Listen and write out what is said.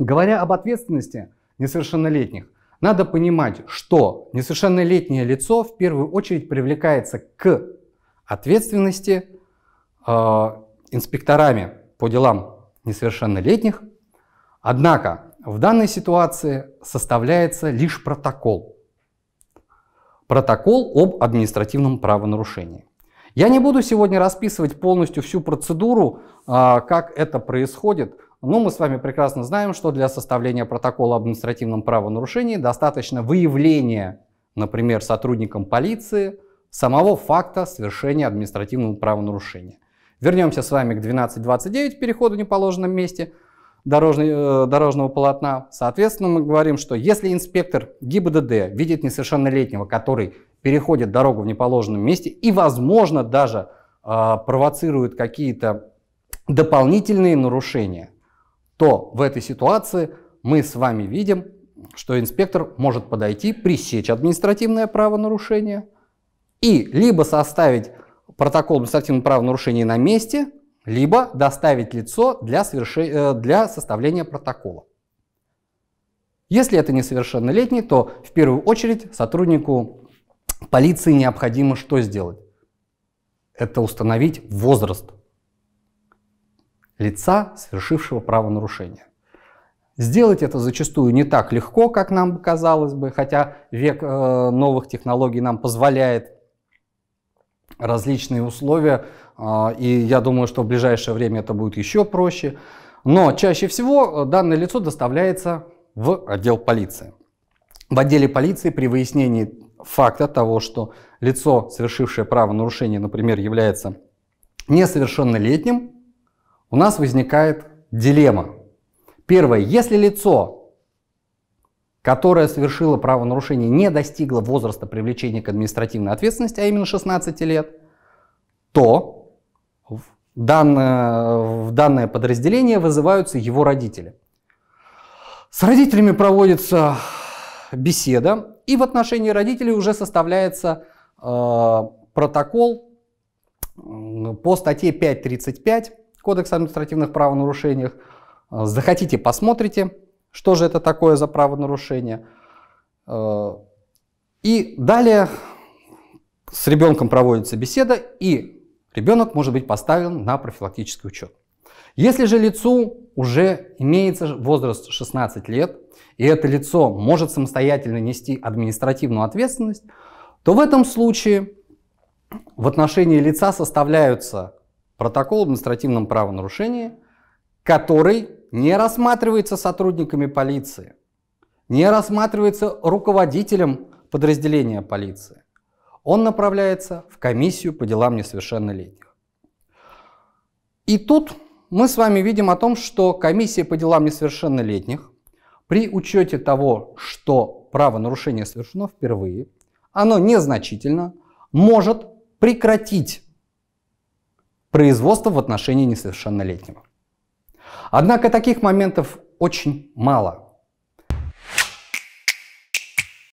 Говоря об ответственности несовершеннолетних, надо понимать, что несовершеннолетнее лицо в первую очередь привлекается к ответственности э, инспекторами по делам несовершеннолетних. Однако в данной ситуации составляется лишь протокол. Протокол об административном правонарушении. Я не буду сегодня расписывать полностью всю процедуру, а, как это происходит, но мы с вами прекрасно знаем, что для составления протокола об административном правонарушении достаточно выявления, например, сотрудником полиции, самого факта совершения административного правонарушения. Вернемся с вами к 12.29, переходу в неположенном месте дорожный, э, дорожного полотна. Соответственно, мы говорим, что если инспектор ГИБДД видит несовершеннолетнего, который переходит дорогу в неположенном месте и, возможно, даже э, а, провоцирует какие-то дополнительные нарушения, то в этой ситуации мы с вами видим, что инспектор может подойти, пресечь административное правонарушение и либо составить протокол административного правонарушения на месте, либо доставить лицо для, соверши... Э, для составления протокола. Если это несовершеннолетний, то в первую очередь сотруднику Полиции необходимо что сделать? Это установить возраст лица, совершившего правонарушение. Сделать это зачастую не так легко, как нам казалось бы, хотя век э, новых технологий нам позволяет различные условия, э, и я думаю, что в ближайшее время это будет еще проще. Но чаще всего э, данное лицо доставляется в отдел полиции. В отделе полиции при выяснении факта того, что лицо, совершившее правонарушение, например, является несовершеннолетним, у нас возникает дилемма. Первое, если лицо, которое совершило правонарушение, не достигло возраста привлечения к административной ответственности, а именно 16 лет, то в данное, в данное подразделение вызываются его родители. С родителями проводится беседа, и в отношении родителей уже составляется э, протокол по статье 5.35 Кодекса административных правонарушений. Э, захотите, посмотрите, что же это такое за правонарушение. Э, и далее с ребенком проводится беседа, и ребенок может быть поставлен на профилактический учет. Если же лицу уже имеется возраст 16 лет, и это лицо может самостоятельно нести административную ответственность, то в этом случае в отношении лица составляются протокол об административном правонарушении, который не рассматривается сотрудниками полиции, не рассматривается руководителем подразделения полиции. Он направляется в комиссию по делам несовершеннолетних. И тут мы с вами видим о том, что комиссия по делам несовершеннолетних при учете того, что правонарушение совершено впервые, оно незначительно, может прекратить производство в отношении несовершеннолетнего. Однако таких моментов очень мало –